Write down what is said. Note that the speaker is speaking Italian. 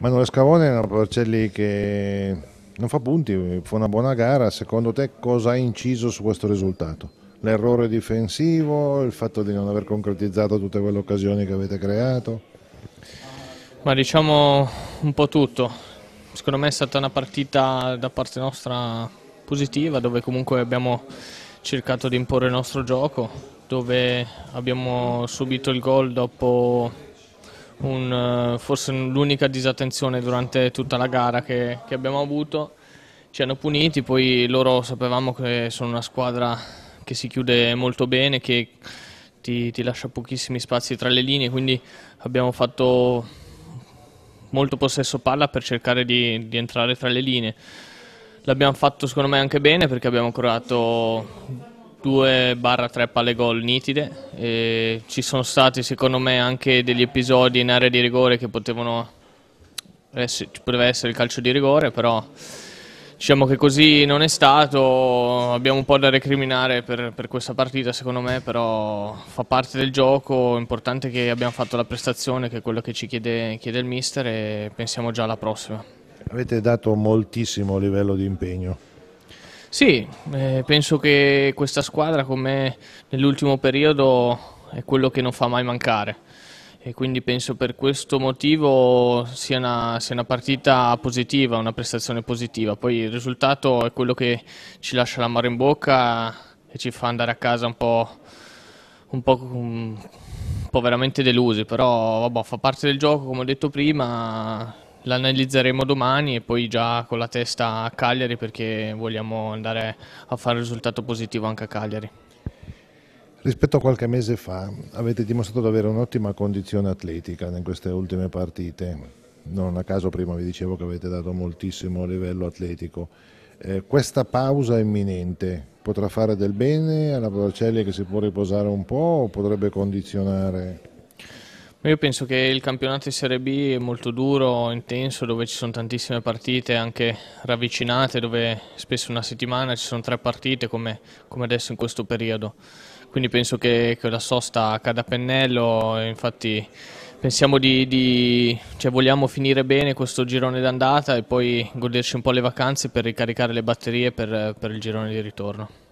Manuel Scavone è una Provercelli che non fa punti, fa una buona gara. Secondo te cosa ha inciso su questo risultato? L'errore difensivo, il fatto di non aver concretizzato tutte quelle occasioni che avete creato? Ma diciamo un po' tutto. Secondo me è stata una partita da parte nostra positiva, dove comunque abbiamo cercato di imporre il nostro gioco, dove abbiamo subito il gol dopo un, eh, forse l'unica disattenzione durante tutta la gara che, che, abbiamo avuto. Ci hanno puniti, poi loro sapevamo che sono una squadra che si chiude molto bene, che ti, ti lascia pochissimi spazi tra le linee, quindi abbiamo fatto molto possesso palla per cercare di, di entrare tra le linee. L'abbiamo fatto secondo me anche bene perché abbiamo creato 2-3 palle gol nitide, e ci sono stati secondo me anche degli episodi in area di rigore che potevano essere, poteva essere il calcio di rigore, però diciamo che così non è stato, abbiamo un po' da recriminare per, per questa partita secondo me, però fa parte del gioco, l'importante è che abbiamo fatto la prestazione che è quello che ci chiede, chiede il mister e pensiamo già alla prossima. Avete dato moltissimo livello di impegno. Sì, eh, penso che questa squadra come nell'ultimo periodo è quello che non fa mai mancare e quindi penso per questo motivo sia una, sia una partita positiva, una prestazione positiva. Poi il risultato è quello che ci lascia l'amaro in bocca e ci fa andare a casa un po', un po', un po' veramente delusi, però vabbè, fa parte del gioco come ho detto prima, l'analizzeremo domani e poi già con la testa a Cagliari perché vogliamo andare a fare un risultato positivo anche a Cagliari. Rispetto a qualche mese fa avete dimostrato di avere un'ottima condizione atletica in queste ultime partite, non a caso prima vi dicevo che avete dato moltissimo a livello atletico. Eh, questa pausa imminente potrà fare del bene alla Procelli che si può riposare un po' o potrebbe condizionare? Io penso che il campionato di Serie B è molto duro, intenso, dove ci sono tantissime partite anche ravvicinate, dove spesso una settimana ci sono tre partite come, come adesso in questo periodo. Quindi penso che, che la sosta cada a pennello, infatti pensiamo di, di cioè vogliamo finire bene questo girone d'andata e poi goderci un po' le vacanze per ricaricare le batterie per, per il girone di ritorno.